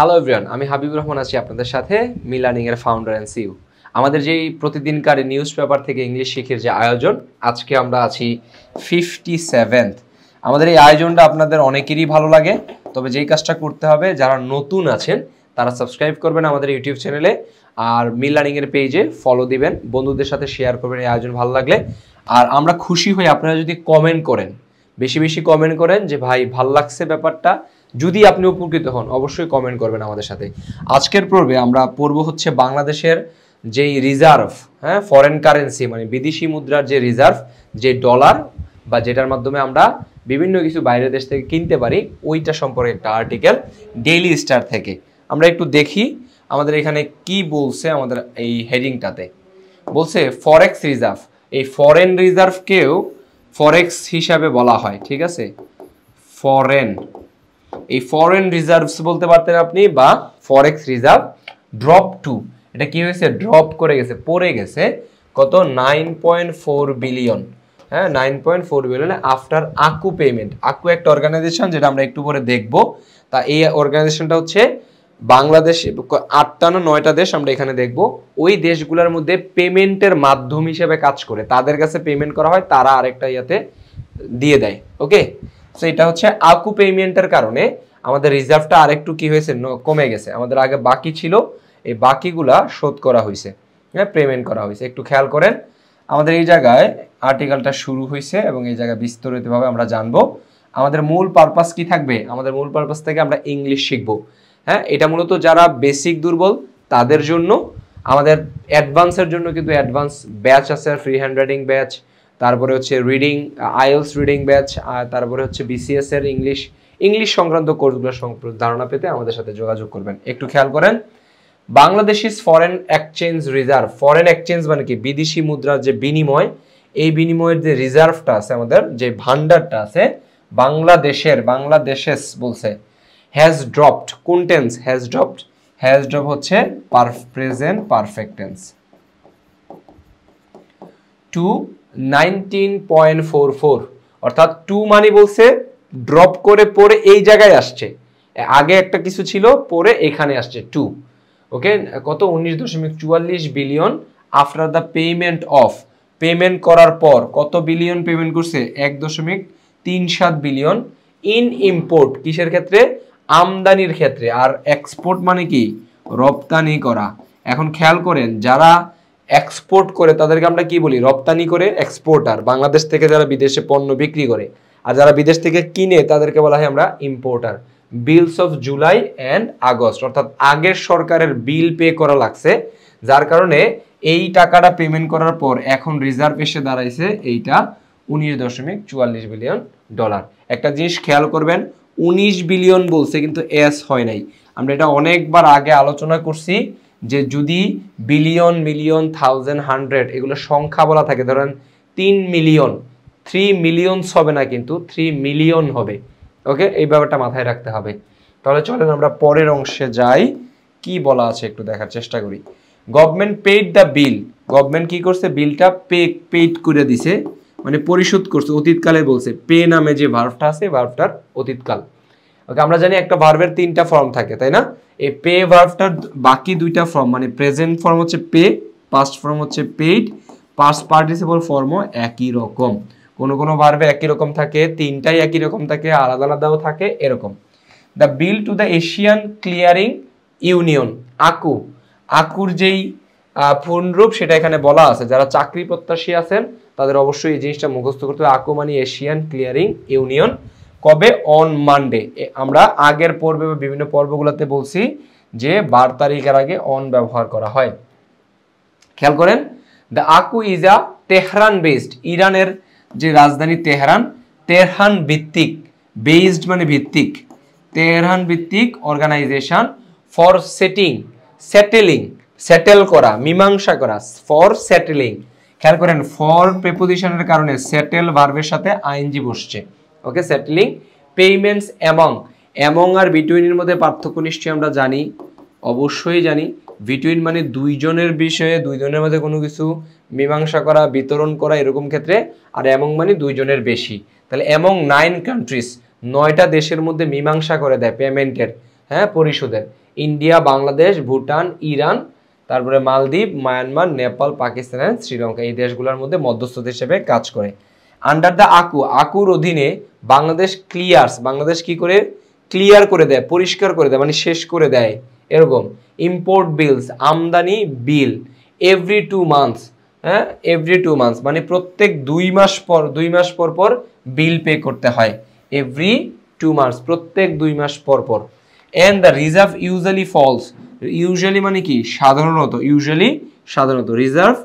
hello everyone আমি হাবিবুর রহমান আছি আপনাদের সাথে মিলানিংয়ের ফাউন্ডার অ্যান্ড সিউ আমাদের যেই প্রতিদিনকার নিউজ পেপার থেকে ইংলিশ শিখের যে আয়োজন আজকে আমরা আছি ফিফটি সেভেন্থ আমাদের এই আয়োজনটা আপনাদের অনেকেরই ভালো লাগে তবে যেই কাজটা করতে হবে যারা নতুন আছেন তারা সাবস্ক্রাইব করবেন আমাদের ইউটিউব চ্যানেলে আর মিল লার্নিংয়ের পেজে ফলো দিবেন বন্ধুদের সাথে শেয়ার করবেন এই আয়োজন ভালো লাগলে আর আমরা খুশি হই আপনারা যদি কমেন্ট করেন বেশি বেশি কমেন্ট করেন যে ভাই ভাল লাগছে ব্যাপারটা যদি আপনি উপকৃত হন অবশ্যই কমেন্ট করবেন আমাদের সাথে আজকের পর্বে আমরা পড়ব হচ্ছে বাংলাদেশের যেই রিজার্ভ হ্যাঁ ফরেন কারেন্সি মানে বিদেশি মুদ্রার যে রিজার্ভ যে ডলার বা যেটার মাধ্যমে আমরা বিভিন্ন কিছু বাইরের দেশ থেকে কিনতে পারি ওইটা সম্পর্কে একটা আর্টিকেল ডেইলি স্টার থেকে আমরা একটু দেখি আমাদের এখানে কি বলছে আমাদের এই হেডিংটাতে বলছে ফরেক্স রিজার্ভ এই ফরেন রিজার্ভকেও ফরেক্স হিসাবে বলা হয় ঠিক আছে ফরেন এই ফরেন রিজার্ভস বলতে পারতেন আপনি বা ফরেক্স রিজার্ভ ড্রপ টু এটা কি হয়েছে ড্রপ করে গেছে পড়ে গেছে কত নাইন পয়েন্ট ফোর বিলিয়ন হ্যাঁ nine point four billion after ACU payment ACU একটা অর্গানাইজেশন যেটা আমরা একটু পরে দেখব তা এই অর্গানাইজেশনটা হচ্ছে বাংলাদেশ আটটা না নয়টা দেশ আমরা এখানে দেখব ওই দেশগুলোর মধ্যে পেমেন্টের মাধ্যম হিসেবে কাজ করে তাদের কাছে পেমেন্ট করা হয় তারা আরেকটা ইয়াতে দিয়ে দেয় ওকে সো এটা হচ্ছে আকু পেমেন্টের কারণে আমাদের রিজার্ভটা আরেকটু কি হয়েছে কমে গেছে আমাদের আগে বাকি ছিল এই বাকিগুলা শোধ করা হয়েছে হ্যাঁ পেমেন্ট করা হয়েছে একটু খেয়াল করেন আমাদের এই জায়গায় আর্টিকেলটা শুরু হয়েছে এবং এই জায়গায় বিস্তারিতভাবে আমরা জানবো আমাদের মূল পারপাস কি থাকবে আমাদের মূল পারপাস থেকে আমরা ইংলিশ শিখবো হ্যাঁ এটা মূলত যারা বেসিক দুর্বল তাদের জন্য আমাদের অ্যাডভান্সের জন্য কিন্তু অ্যাডভান্স ব্যাচ আছে ফ্রি হ্যান্ড ব্যাচ তারপরে হচ্ছে রিডিং আইএলস রিডিং ব্যাচ আর তারপরে হচ্ছে বিসিএস এর ইংলিশ ইংলিশ সংক্রান্ত কোর্সগুলো ধারণা পেতে আমাদের সাথে যোগাযোগ করবেন একটু খেয়াল করেন Bangladesh is foreign exchange reserve foreign exchange মানে কি বিদেশি মুদ্রার যে বিনিময় এই বিনিময়ের যে রিজার্ভটা আছে আমাদের যে ভান্ডারটা আছে বাংলাদেশের বাংলাদেশেস বলছে হ্যাজ ড্রপড কোন tense has dropped has drop হচ্ছে present perfect tense to nineteen point four four অর্থাৎ টু মানে বলছে ড্রপ করে পরে এই জায়গায় আসছে আগে একটা কিছু ছিল পরে এখানে আসছে টু ওকে কত উনিশ দশমিক চুয়াল্লিশ billion after the payment of payment করার পর কত বিলিয়ন পেমেন্ট করছে এক দশমিক তিন সাত বিলিয়ন ইন ইম্পোর্ট কিসের ক্ষেত্রে আমদানির ক্ষেত্রে আর এক্সপোর্ট মানে কি রপ্তানি করা এখন খেয়াল করেন যারা এক্সপোর্ট করে তাদেরকে আমরা কি বলি রপ্তানি করে এক্সপোর্টার বাংলাদেশ থেকে যারা বিদেশে পণ্য বিক্রি করে আর যারা বিদেশ থেকে কিনে তাদেরকে বলা হয় আমরা importer bills of July and August অর্থাৎ আগের সরকারের বিল পে করা লাগছে যার কারণে এই টাকাটা পেমেন্ট করার পর এখন রিজার্ভ এসে দাঁড়াইছে এইটা উনিশ দশমিক চুয়াল্লিশ বিলিয়ন ডলার একটা জিনিস খেয়াল করবেন উনিশ বিলিয়ন বলছে কিন্তু এস হয় নাই আমরা এটা অনেকবার আগে আলোচনা করছি যে যদি বিলিয়ন মিলিয়ন থাউজেন্ড হান্ড্রেড এগুলো সংখ্যা বলা থাকে ধরেন তিন মিলিয়ন থ্রি মিলিয়নস হবে না কিন্তু থ্রি মিলিয়ন হবে ওকে এই ব্যাপারটা মাথায় রাখতে হবে তাহলে চলেন আমরা পরের অংশে যাই কি বলা আছে একটু দেখার চেষ্টা করি government paid the bill government কি করছে বিলটা পে পেইড করে দিছে মানে পরিশোধ করছে অতীতকালে বলছে পে নামে যে ভার্ভটা আছে ভার্ভটার অতীতকাল ওকে আমরা জানি একটা ভার্ভের তিনটা ফর্ম থাকে তাই না এই পে ভার্ভটার বাকি দুইটা ফর্ম মানে প্রেজেন্ট ফর্ম হচ্ছে পে পাস্ট ফর্ম হচ্ছে পেইড পাস্ট পার্টিসিপল ফর্মও একই রকম কোনো কোনো ভার্ভে একই রকম থাকে তিনটাই একই রকম থাকে আলাদা আলাদাও থাকে এরকম the bill to the Asian clearing union ACU আকুর যেই পূর্ণরূপ সেটা এখানে বলা আছে যারা চাকরি প্রত্যাশী আছেন তাদের অবশ্যই এই জিনিসটা মুখস্থ করতে হবে আকু মানে এশিয়ান ক্লিয়ারিং ইউনিয়ন কবে অন মানডে আমরা আগের পর্বে বিভিন্ন পর্বগুলোতে বলছি যে বার তারিখের আগে অন ব্যবহার করা হয় খেয়াল করেন the ACU is a Tehran based ইরানের যে রাজধানী তেহরান তেহরান ভিত্তিক বেসড মানে ভিত্তিক তেহরান ভিত্তিক organisation for setting settling settle করা মীমাংসা করা ফর সেটেলিং খেয়াল করেন ফর প্রেপোজিশনের কারণে সেটেল ভার্বের সাথে আইনজি বসছে okay settling payments among among আর বিটুইনের মধ্যে পার্থক্য নিশ্চয়ই আমরা জানি অবশ্যই জানি বিটুইন মানে দুইজনের বিষয়ে দুইজনের মধ্যে কোনো কিছু মীমাংসা করা বিতরণ করা এরকম ক্ষেত্রে আর অ্যামং মানে দুইজনের বেশি তাহলে অ্যামং নাইন কান্ট্রিজ নয়টা দেশের মধ্যে মীমাংসা করে দেয় পেমেন্টের হ্যাঁ পরিশোধের ইন্ডিয়া বাংলাদেশ ভুটান ইরান তারপরে মালদ্বীপ মায়ানমার নেপাল পাকিস্তান শ্রীলঙ্কা এই দেশগুলোর মধ্যে মধ্যস্থ হিসেবে কাজ করে আন্ডার দ্য আকু আকুর অধীনে বাংলাদেশ ক্লিয়ার্স বাংলাদেশ কি করে ক্লিয়ার করে দেয় পরিষ্কার করে দেয় মানে শেষ করে দেয় এরকম ইম্পোর্ট বিলস আমদানি বিল এভরি টু মান্থস হ্যাঁ এভরি টু মান্থস মানে প্রত্যেক দুই মাস পর দুই মাস পর পর বিল পে করতে হয় এভরি টু মান্থস প্রত্যেক দুই মাস পর পর and the reserve usually falls usually মানে কি সাধারণত ইউজুয়ালি সাধারণত রিজার্ভ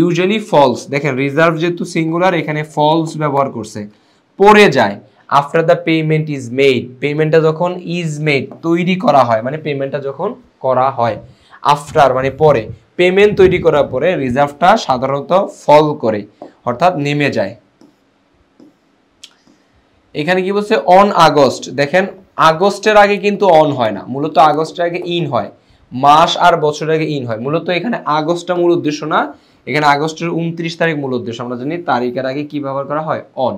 ইউজুয়ালি ফলস দেখেন রিজার্ভ যেহেতু সিঙ্গুলার এখানে ফলস ব্যবহার করছে পড়ে যায় after the payment is made পেমেন্টটা যখন ইজ মেড তৈরি করা হয় মানে পেমেন্টটা যখন করা হয় আফটার মানে পরে পেমেন্ট তৈরি করার পরে রিজার্ভটা সাধারণত ফল করে অর্থাৎ নেমে যায় এখানে কি বলছে অন আগস্ট দেখেন আগস্টের আগে কিন্তু অন হয় না মূলত আগস্টের আগে ইন হয় মাস আর বছরের আগে ইন হয় মূলত এখানে আগস্টটা মূল উদ্দেশ্য না এখানে আগস্টের উনত্রিশ তারিখ মূল উদ্দেশ্য আমরা জানি তারিখের আগে কি ব্যবহার করা হয় on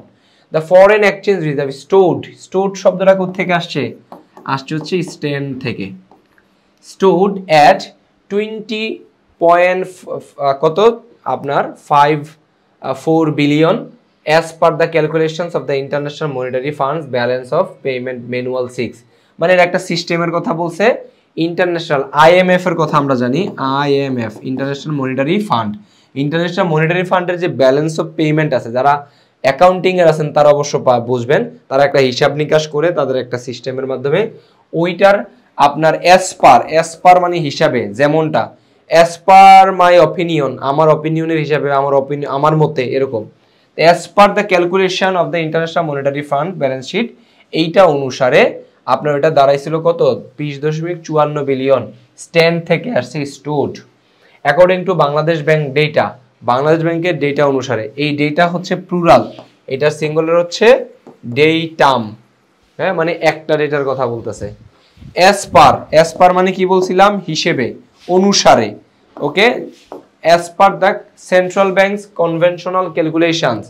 the foreign exchange reserve stored stored শব্দটা থেকে আসছে আসছে হচ্ছে স্টেন থেকে স্টোর্ড অ্যাট টোয়েন্টি পয়েন্ট কত আপনার five four billion as per the calculations of the international monetary funds balance of payment manual six মানে এর একটা সিস্টেমের কথা বলছে ইন্টারন্যাশনাল আইএমএফ এর কথা আমরা জানি IMF international monetary fund international monetary ফান্ডের যে ব্যালেন্স অফ পেমেন্ট আছে যারা অ্যাকাউন্টিংয়ের আছেন তারা অবশ্য বুঝবেন তারা একটা হিসাব নিকাশ করে তাদের একটা সিস্টেমের মাধ্যমে ওইটার আপনার অ্যাজ পার অ্যাজ পার মানে হিসাবে যেমনটা অ্যাজ পার মাই অপিনিয়ন আমার অপিনিয়নের হিসাবে আমার অপিনিয়ন আমার মতে এরকম as per the calculation of the international monetary fund balance sheet এইটা অনুসারে আপনার ওইটা দাঁড়াইছিল কত বিশ দশমিক চুয়ান্ন বিলিয়ন স্ট্যান্ড থেকে আসছে stored according to Bangladesh bank data Bangladesh ব্যাংকের ডেটা অনুসারে এই ডেটা হচ্ছে প্লুরাল এটা সিঙ্গলের হচ্ছে ডেইটাম হ্যাঁ মানে একটা ডেটার কথা বলতেছে অ্যাস পার অ্যাস পার মানে কি বলছিলাম হিসেবে অনুসারে okay as per the central banks conventional calculations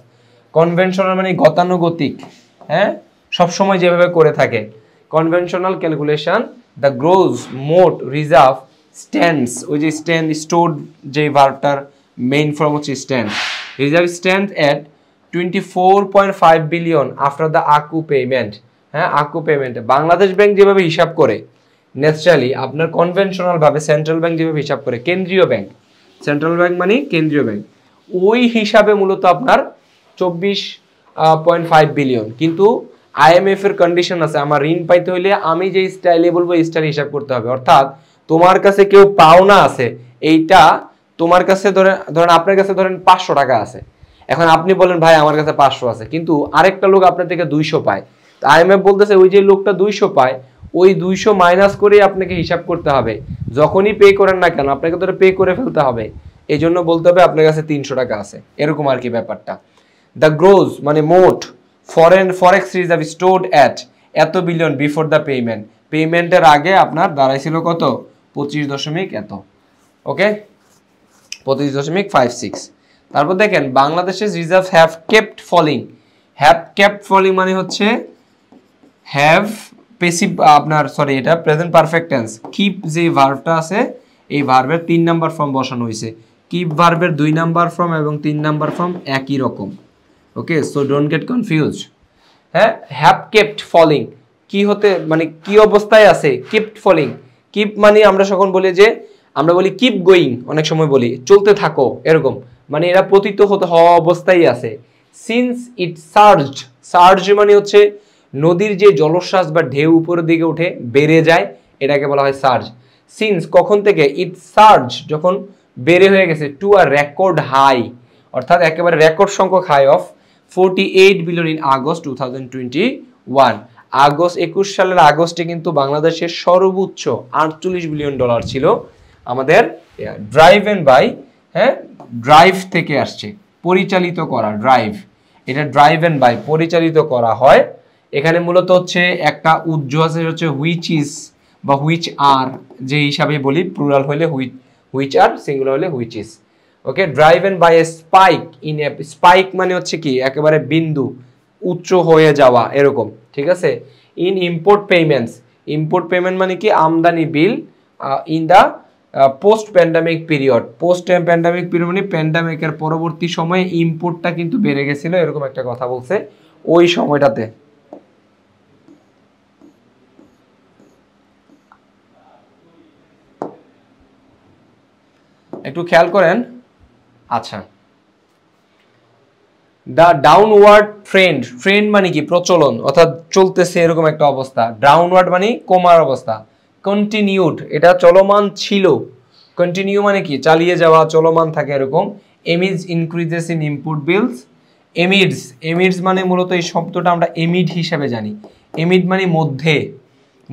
conventional মানে গতানুগতিক হ্যাঁ সবসময় যেভাবে করে থাকে কনভেনশনাল ক্যালকুলেশন দ্য গ্রোজ মোট রিজার্ভ স্ট্যান্ডস ওই যে স্ট্যান্ড স্টোর যে ভার্বটার মেইন ফর্ম হচ্ছে stand reserve stand at twenty four point five billion after the ACU payment হ্যাঁ আকু পেমেন্ট বাংলাদেশ ব্যাংক যেভাবে হিসাব করে ন্যাচারালি আপনার কনভেনশনালভাবে সেন্ট্রাল ব্যাংক যেভাবে হিসাব করে কেন্দ্রীয় ব্যাংক সেন্ট্রাল ব্যাংক মানে কেন্দ্রীয় ব্যাংক ওই হিসাবে মূলত আপনার চব্বিশ পয়েন্ট ফাইভ বিলিয়ন কিন্তু আইএমএফ এর কন্ডিশন আছে আমার ঋণ পাইতে হইলে আমি যে স্টাইলে বলবো এই স্টাইলে হিসাব করতে হবে অর্থাৎ তোমার কাছে কেউ পাওনা আছে এইটা তোমার কাছে ধরেন ধরেন আপনার কাছে ধরেন পাঁচশো টাকা আছে এখন আপনি বলেন ভাই আমার কাছে পাঁচশো আছে কিন্তু আরেকটা লোক আপনার থেকে দুইশো পায় তো আইএমএফ বলতেছে ওই যে লোকটা দুইশো পায় ওই দুইশো মাইনাস করেই আপনাকে হিসাব করতে হবে যখনই পে করেন না কেন আপনাকে ধরে পে করে ফেলতে হবে এই জন্য বলতে হবে আপনার কাছে তিনশো টাকা আছে এরকম আর কি ব্যাপারটা দ্য গ্রোজ মানে মোট foreign forex reserve stored at এত বিলিয়ন বিফোর দ্য পেমেন্ট পেমেন্টের আগে আপনার দাঁড়াইছিল কত পঁচিশ দশমিক এত ওকে পঁচিশ দশমিক ফাইভ সিক্স তারপর দেখেন বাংলাদেশের reserve have kept falling have kept falling মানে হচ্ছে হ্যাভ পেসিভ আপনার সরি এটা প্রেজেন্ট পারফেক্টেন্স কিপ যে ভার্ভটা আছে এই ভার্ভের তিন নাম্বার ফর্ম বসানো হয়েছে কিপ ভার্ভের দুই নাম্বার ফর্ম এবং তিন নাম্বার ফর্ম একই রকম okay so don't get confuse হ্যাঁ হ্যাভ কেপ্ট ফলিং কি হতে মানে কি অবস্থায় আছে কিপ্ট ফলিং কিপ মানে আমরা সকল বলি যে আমরা বলি কিপ গোয়িং অনেক সময় বলি চলতে থাকো এরকম মানে এরা পতিত হতে হওয়া অবস্থায় আছে সিন্স ইট সার্জ সার্জ মানে হচ্ছে নদীর যে জলশ্বাস বা ঢেউ উপরের দিকে উঠে বেড়ে যায় এটাকে বলা হয় সার্জ সিন্স কখন থেকে ইট সার্জ যখন বেড়ে হয়ে গেছে টু আর রেকর্ড হাই অর্থাৎ একেবারে রেকর্ড সংখ্যক high of forty eight billion in August two thousand twenty one August একুশ সালের আগস্টে কিন্তু বাংলাদেশের সর্বোচ্চ আটচল্লিশ বিলিয়ন ডলার ছিল আমাদের ড্রাইভ অ্যান্ড বাই হ্যাঁ ড্রাইভ থেকে আসছে পরিচালিত করা ড্রাইভ এটা ড্রাইভ অ্যান্ড বাই পরিচালিত করা হয় এখানে মূলত হচ্ছে একটা উজ্জ আছে হচ্ছে হুইচ ইজ বা হুইচ আর যে হিসাবে বলি প্লুরাল হলে হুইচ হুইচ আর সিঙ্গুলার হলে which is okay drive and by a spike in a spike মানে হচ্ছে কি একেবারে বিন্দু উচ্চ হয়ে যাওয়া এরকম ঠিক আছে in import payments import payment মানে কি আমদানি bill in the post pandemic period post pandemic period মানে প্যান্ডামিকের পরবর্তী সময়ে ইম্পোর্টটা কিন্তু বেড়ে গেছিলো এরকম একটা কথা বলছে ওই সময়টাতে একটু খেয়াল করেন আচ্ছা দা ডাউনওয়ার্ড ট্রেন্ড ট্রেন্ড মানে কি প্রচলন অর্থাৎ চলতেছে এরকম একটা অবস্থা ডাউনওয়ার্ড মানে কমার অবস্থা কন্টিনিউড এটা চলমান ছিল কন্টিনিউ মানে কি চালিয়ে যাওয়া চলমান থাকে এরকম amid increases in input bills amids amids মানে মূলত এই শব্দটা আমরা এমিড হিসেবে জানি এমিড মানে মধ্যে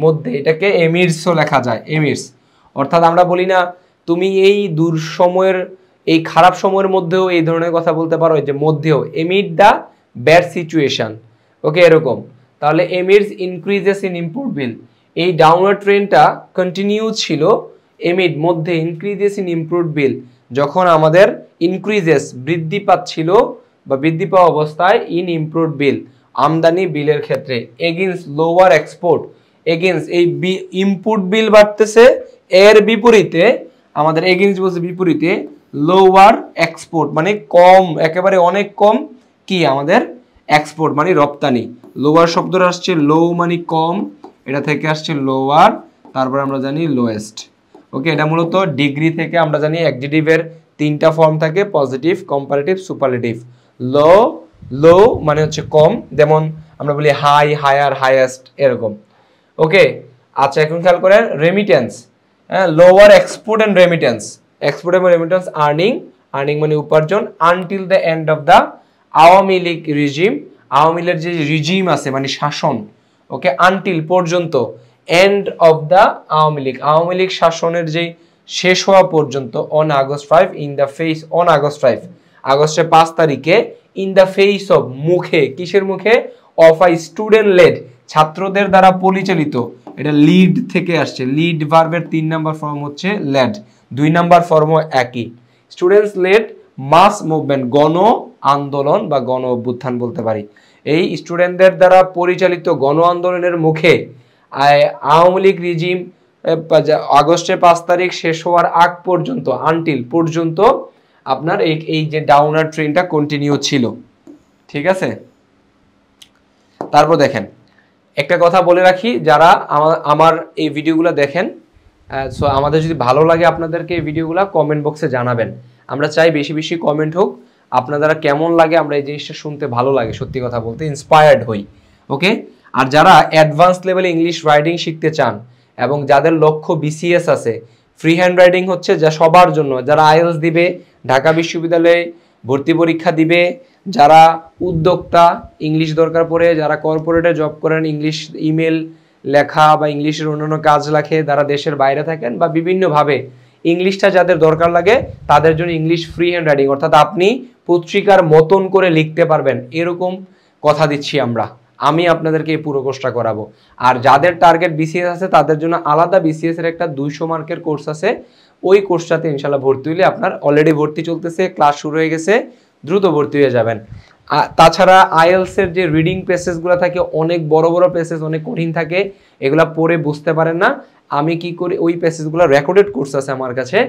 মধ্যে এটাকে এমিডসও লেখা যায় এমিডস অর্থাৎ আমরা বলি না তুমি এই দূর সময়ের এই খারাপ সময়ের মধ্যেও এই ধরনের কথা বলতে পারো যে মধ্যেও amid the bad situation okay এরকম তাহলে amids increases in import bill এই ডাউনওয়ার্ড ট্রেনটা কন্টিনিউ ছিল এমিড মধ্যে ইনক্রিজেস ইন ইম্পোর্ট বিল যখন আমাদের ইনক্রিজেস বৃদ্ধি পাচ্ছিল বা বৃদ্ধি পাওয়া অবস্থায় ইন ইম্পোর্ট বিল আমদানি বিলের ক্ষেত্রে এগেন্স লোয়ার এক্সপোর্ট এগেন্স এই ইম্পোর্ট বিল বাড়তেছে এর বিপরীতে আমাদের এগেন্স বলছে বিপরীতে লোয়ার এক্সপোর্ট মানে কম একেবারে অনেক কম কি আমাদের এক্সপোর্ট মানে রপ্তানি লোয়ার শব্দটা আসছে লো মানে কম এটা থেকে আসছে লোয়ার তারপরে আমরা জানি লোয়েস্ট ওকে এটা মূলত ডিগ্রি থেকে আমরা জানি অ্যাডজেটিভের তিনটা ফর্ম থাকে পজিটিভ কম্পারেটিভ সুপারেটিভ লো লো মানে হচ্ছে কম যেমন আমরা বলি হাই হায়ার হায়েস্ট এরকম ওকে আচ্ছা এখন খেয়াল করেন রেমিটেন্স হ্যাঁ lower export and remittance export এবং রেমিটেন্স আর্নিং আর্নিং মানে উপার্জন until the end of the Awami League regime Awami লীগের যে রিজিম আছে মানে শাসন ওকে আনটিল পর্যন্ত end of the Awami League Awami League শাসনের যেই শেষ হওয়া পর্যন্ত on August five in the face on August five আগস্টের পাঁচ তারিখে ইন দ্য ফেস অফ মুখে কিসের মুখে অফ আই স্টুডেন্ট লেড ছাত্রদের দ্বারা পরিচালিত এটা লিড থেকে আসছে লিড ভার্বের তিন নাম্বার ফর্ম হচ্ছে লেড দুই নাম্বার ফর্ম একই স্টুডেন্টস লেট মাস মুভমেন্ট গণ আন্দোলন বা গণ অভ্যুত্থান বলতে পারি এই স্টুডেন্টদের দ্বারা পরিচালিত গণ আন্দোলনের মুখে আওয়ামী লীগ রিজিম আগস্টে পাঁচ তারিখ শেষ হওয়ার আগ পর্যন্ত আনটিল পর্যন্ত আপনার এই এই যে ডাউনার ট্রেনটা কন্টিনিউ ছিল ঠিক আছে তারপর দেখেন একটা কথা বলে রাখি যারা আমার এই ভিডিওগুলো দেখেন সো আমাদের যদি ভালো লাগে আপনাদেরকে এই ভিডিওগুলো কমেন্ট বক্সে জানাবেন আমরা চাই বেশি বেশি কমেন্ট হোক আপনারা কেমন লাগে আমরা এই জিনিসটা শুনতে ভালো লাগে সত্যি কথা বলতে ইন্সপায়ার্ড হই ওকে আর যারা অ্যাডভান্স লেভেলে ইংলিশ রাইডিং শিখতে চান এবং যাদের লক্ষ্য বিসিএস আছে ফ্রি হ্যান্ড রাইডিং হচ্ছে যা সবার জন্য যারা আইএলস দিবে ঢাকা বিশ্ববিদ্যালয়ে ভর্তি পরীক্ষা দিবে যারা উদ্যোক্তা ইংলিশ দরকার পড়ে যারা কর্পোরেটে জব করেন ইংলিশ ইমেল লেখা বা ইংলিশের অন্যান্য কাজ লাখে তারা দেশের বাইরে থাকেন বা বিভিন্নভাবে ইংলিশটা যাদের দরকার লাগে তাদের জন্য ইংলিশ ফ্রি হ্যান্ড রাইডিং অর্থাৎ আপনি পত্রিকার মতন করে লিখতে পারবেন এরকম কথা দিচ্ছি আমরা আমি আপনাদেরকে এই পুরো কোর্সটা করাবো আর যাদের টার্গেট বিসিএস আছে তাদের জন্য আলাদা বিসিএস এর একটা দুইশো মার্কের কোর্স আছে ওই কোর্সটাতে ইনশাল্লাহ ভর্তি হইলে আপনার অলরেডি ভর্তি চলতেছে ক্লাস শুরু হয়ে গেছে দ্রুত ভর্তি হয়ে যাবেন তাছাড়া আইএলসের যে রিডিং প্লেসেসগুলো থাকে অনেক বড় বড় প্লেসেস অনেক কঠিন থাকে এগুলা পড়ে বুঝতে পারেন না আমি কি করি ওই প্যাসেজগুলো রেকর্ডেড কোর্স আছে আমার কাছে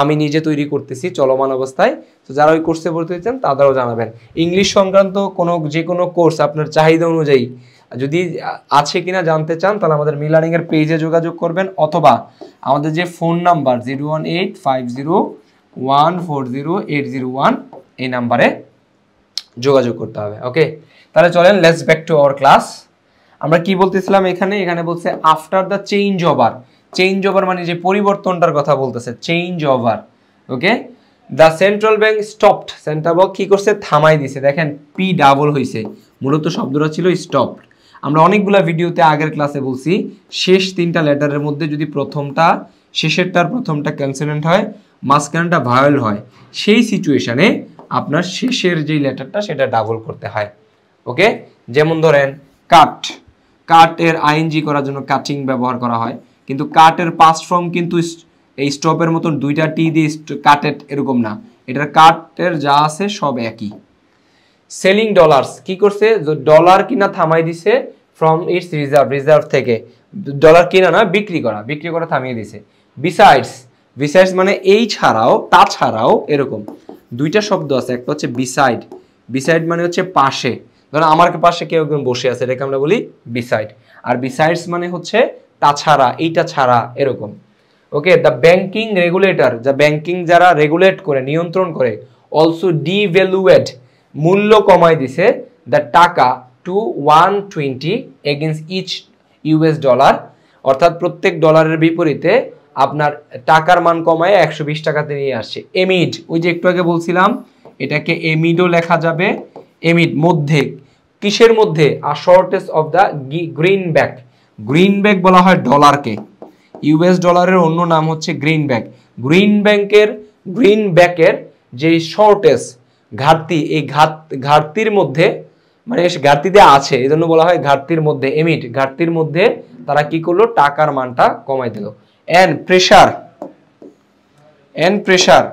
আমি নিজে তৈরি করতেছি চলমান অবস্থায় তো যারা ওই কোর্সে ভর্তি হয়েছেন তাদেরও জানাবেন ইংলিশ সংক্রান্ত কোনো যে কোনো কোর্স আপনার চাহিদা অনুযায়ী যদি আছে কিনা জানতে চান তাহলে আমাদের মিলারিংয়ের পেজে যোগাযোগ করবেন অথবা আমাদের যে phone number zero one eight five zero one four zero eight zero one এই নাম্বারে যোগাযোগ করতে হবে ওকে তাহলে চলেন let's back to our class আমরা কি বলতেছিলাম এখানে এখানে বলছে after the change over change over মানে যে পরিবর্তনটার কথা বলতেছে change over okay the central bank stopped central bank কী করছে থামাই দিছে দেখেন পি ডাবল হয়েছে মূলত শব্দটা ছিল স্টপড আমরা অনেকগুলা ভিডিওতে আগের ক্লাসে বলছি শেষ তিনটা লেটারের মধ্যে যদি প্রথমটা শেষেরটার প্রথমটা ক্যান্সেলেন্ট হয় মাঝখানটা ভায়োল হয় সেই সিচুয়েশানে আপনার শেষের যে লেটারটা সেটা ডাবল করতে হয় ওকে যেমন ধরেন কাট কাটের আইএনজি করার জন্য কাটিং ব্যবহার করা হয় কিন্তু কাটের পাস্ট ফর্ম কিন্তু এই স্টপের মতন দুইটা টি দিয়ে কাটেড এরকম না এটার কাটের যা আছে সব একই সেলিং ডলার্স কি করছে ডলার কিনা থামাই দিছে ফ্রম ইটস রিজার্ভ রিজার্ভ থেকে ডলার কিনা না বিক্রি করা বিক্রি করা থামিয়ে দিছে বিসাইডস বিসাইডস মানে এই ছাড়াও তাছাড়াও এরকম দুইটা শব্দ আছে একটা হচ্ছে বিসাইড বিসাইড মানে হচ্ছে পাশে ধরো আমার পাশে কেউ একজন বসে আছে এটাকে আমরা বলি বিসাইড আর বিসাইডস মানে হচ্ছে তাছাড়া এইটা ছাড়া এরকম ওকে দ্য ব্যাংকিং রেগুলেটর যা ব্যাংকিং যারা রেগুলেট করে নিয়ন্ত্রণ করে অলসো ডিভ্যালুয়েট মূল্য কমায় দিছে the taka to one twenty against each US dollar অর্থাৎ প্রত্যেক ডলারের বিপরীতে আপনার টাকার মান কমায় একশো বিশ টাকাতে নিয়ে আসছে এমিড ওই যে একটু আগে বলছিলাম এটাকে এমিডও লেখা যাবে এমিড মধ্যে কিসের মধ্যে আর shortage of the greenback greenback বলা হয় ডলারকে ইউএস ডলারের অন্য নাম হচ্ছে গ্রিন ব্যাক গ্রিন ব্যাংকের গ্রিন ব্যাকের যে শর্টেজ ঘাটতি এই ঘাট ঘাটতির মধ্যে মানে ঘাটতিতে আছে এজন্য বলা হয় ঘাটতির মধ্যে এমিট ঘাটতির মধ্যে তারা কি করলো টাকার মানটা কমাই দিল and pressure and pressure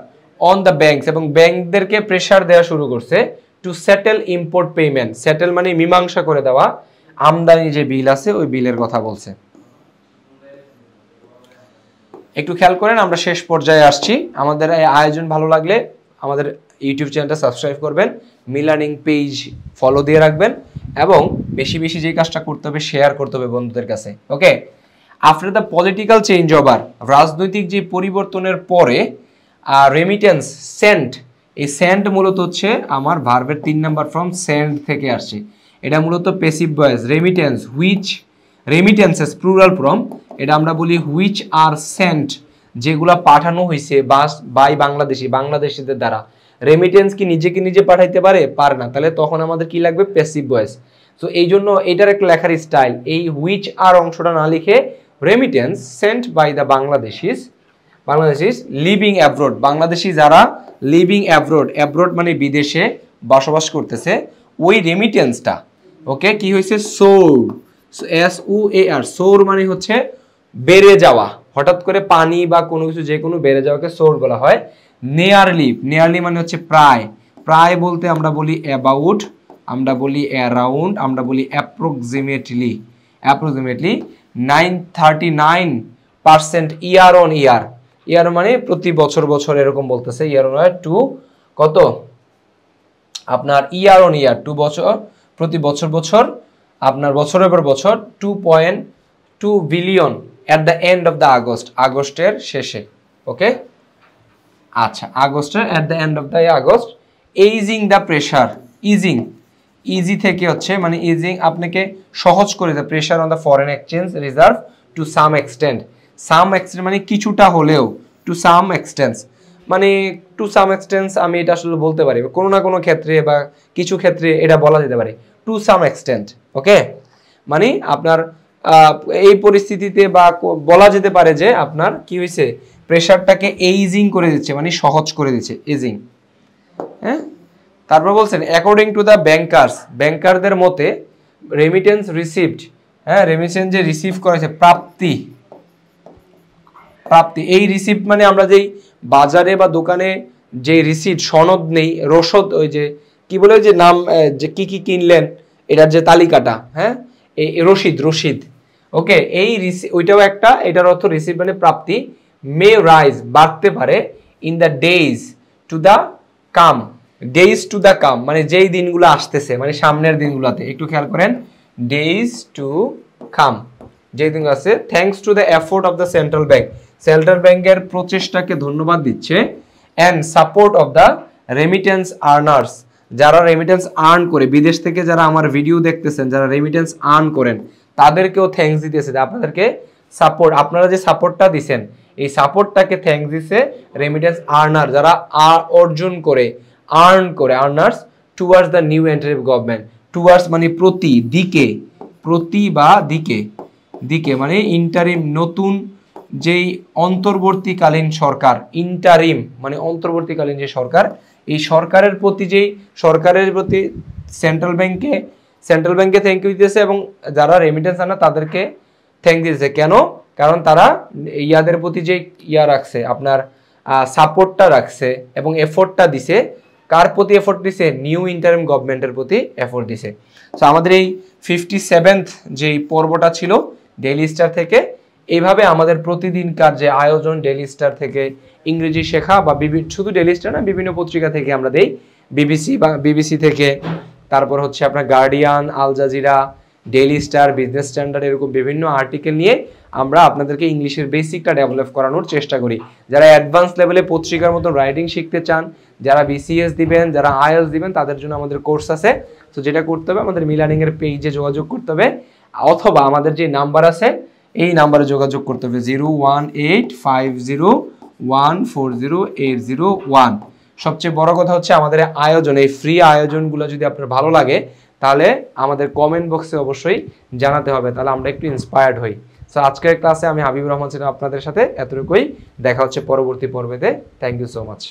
on the bank এবং ব্যাংকদেরকে প্রেশার দেওয়া শুরু করছে to settle import payment settle মানে মীমাংসা করে দেওয়া আমদানি যে বিল আছে ওই বিলের কথা বলছে একটু খেয়াল করেন আমরা শেষ পর্যায়ে আসছি আমাদের এই আয়োজন ভালো লাগলে আমাদের ইউটিউব চ্যানেলটা সাবস্ক্রাইব করবেন মিলানিং পেজ ফলো দিয়ে রাখবেন এবং বেশি বেশি যে কাজটা করতে হবে শেয়ার করতে হবে বন্ধুদের কাছে okay after the political change over রাজনৈতিক যে পরিবর্তনের পরে রেমিটেন্স সেন্ট এই সেন্ট মূলত হচ্ছে আমার ভার্বের তিন নাম্বার ফর্ম সেন্ট থেকে আসছে এটা মূলত passive voice remittance which remittances plural form এটা আমরা বলি হুইচ আর সেন্ট যেগুলা পাঠানো হয়েছে বাস বাই বাংলাদেশি বাংলাদেশিদের দ্বারা রেমিটেন্স কি নিজেকে নিজে পাঠাইতে পারে পারে না তাহলে তখন আমাদের কি লাগবে পেসিভ বয়েস তো এই জন্য এটার একটা লেখার স্টাইল এই হুইচ আর অংশটা না লিখে remittance sent by the Bangladeshis Bangladeshis living abroad Bangladeshi যারা লিভিং অ্যাব্রোড অ্যাব্রোড মানে বিদেশে বসবাস করতেছে ওই রেমিটেন্সটা ওকে কি হয়েছে সৌর এস উ এ আর সৌর মানে হচ্ছে বেড়ে যাওয়া হঠাৎ করে পানি বা কোনো কিছু যে কোনো বেড়ে যাওয়াকে সৌর বলা হয় নেয়ারলি নেয়ারলি মানে হচ্ছে প্রায় প্রায় বলতে আমরা বলি অ্যাবাউট আমরা বলি অ্যারাউন্ড আমরা বলি approximately approximately nine thirty nine percent year on year year মানে প্রতি বছর বছর এরকম বলতেছে ইয়ার অন ইয়ার টু কত আপনার ইয়ার অন ইয়ার টু বছর প্রতি বছর বছর আপনার বছরের পর বছর two point two billion at the end of the August আগস্টের শেষে ওকে আচ্ছা আগস্টের at the end of the August easing the pressure easing easy থেকে হচ্ছে মানে ইজিং আপনাকে সহজ করে দেয় pressure on the foreign exchange reserve to some extent some extent মানে কিছুটা হলেও টু সাম এক্সটেন্স মানে টু সাম এক্সটেন্স আমি এটা আসলে বলতে পারি কোনো না কোনো ক্ষেত্রে বা কিছু ক্ষেত্রে এটা বলা যেতে পারে টু সাম এক্সটেন্ট ওকে মানে আপনার এই পরিস্থিতিতে বা বলা যেতে পারে যে আপনার কি হয়েছে প্রেশারটাকে এইজিং করে দিচ্ছে মানে সহজ করে দিচ্ছে এজিং হ্যাঁ তারপর বলছেন অ্যাকর্ডিং টু দ্য ব্যাংকার্স ব্যাংকারদের মতে রেমিটেন্স রিসিভড হ্যাঁ রেমিটেন্স যে রিসিভ করেছে প্রাপ্তি প্রাপ্তি এই রিসিপ্ট মানে আমরা যেই বাজারে বা দোকানে যে রিসিপ্ট সনদ নেই রসদ ওই যে কি বলে যে নাম যে কি কি কিনলেন এটার যে তালিকাটা হ্যাঁ এই রসিদ রসিদ ওকে এই রিসি ওইটাও একটা এটার অর্থ রিসিভ মানে প্রাপ্তি মে রাইজ বাড়তে পারে in the days to the come days to the come মানে যেই দিনগুলো আসতেছে মানে সামনের দিনগুলোতে একটু খেয়াল করেন ডেইজ টু কাম যেই দিনগুলো আছে thanks to the effort of the central bank central ব্যাংকের প্রচেষ্টাকে ধন্যবাদ দিচ্ছে and support of the remittance earners যারা রেমিটেন্স আর্ন করে বিদেশ থেকে যারা আমার ভিডিও দেখতেছেন যারা রেমিটেন্স আর্ন করেন তাদেরকেও থ্যাংকস দিতেছে যে আপনাদেরকে সাপোর্ট আপনারা যে সাপোর্টটা দিছেন এই সাপোর্টটাকে থ্যাংকস দিছে রেমিটেন্স আর্নার যারা অর্জন করে আর্ন করে earners towards the new interim government towards মানে প্রতি দিকে প্রতি বা দিকে দিকে মানে ইন্টারিম নতুন যেই অন্তর্বর্তীকালীন সরকার ইন্টারিম মানে অন্তর্বর্তীকালীন যে সরকার এই সরকারের প্রতি যেই সরকারের প্রতি সেন্ট্রাল ব্যাংকে সেন্ট্রাল ব্যাংকে থ্যাংক ইউ দিতেছে এবং যারা রেমিটেন্স আনা তাদেরকে থ্যাংক দিতেছে কেন কারণ তারা ইয়াদের প্রতি যে ইয়া রাখছে আপনার সাপোর্টটা রাখছে এবং এফোর্টটা দিছে কার প্রতি এফোর্ট দিছে নিউ ইন্টারিম গভর্নমেন্টের প্রতি এফোর্ট দিছে সো আমাদের এই ফিফটি সেভেন্থ যেই পর্বটা ছিল ডেলি স্টার থেকে এইভাবে আমাদের প্রতিদিনকার যে আয়োজন ডেইলি স্টার থেকে ইংরেজি শেখা বা শুধু ডেলি স্টার না বিভিন্ন পত্রিকা থেকে আমরা দেই বিবিসি বা বিবিসি থেকে তারপর হচ্ছে আপনার Guardian Al Jazeera Daily Star Business Standard এরকম বিভিন্ন আর্টিকেল নিয়ে আমরা আপনাদেরকে ইংলিশের বেসিকটা ডেভেলপ করানোর চেষ্টা করি যারা অ্যাডভান্স লেভেলে পত্রিকার মতন রাইটিং শিখতে চান যারা বিসিএস দিবেন যারা আইএলস দিবেন তাদের জন্য আমাদের কোর্স আছে তো যেটা করতে হবে আমাদের মিলানিংয়ের পেজে যোগাযোগ করতে হবে অথবা আমাদের যে নাম্বার আছে এই নাম্বারে যোগাযোগ করতে হবে zero one eight five zero one four zero eight zero one সবচেয়ে বড় কথা হচ্ছে আমাদের আয়োজন এই ফ্রি আয়োজনগুলো যদি আপনার ভালো লাগে তাহলে আমাদের কমেন্ট বক্সে অবশ্যই জানাতে হবে তাহলে আমরা একটু ইন্সপায়ার্ড হই সো আজকের ক্লাসে আমি হাবিব রহমান ছিলাম আপনাদের সাথে এতটুকুই দেখা হচ্ছে পরবর্তী পর্বেতে থ্যাংক ইউ সো মাচ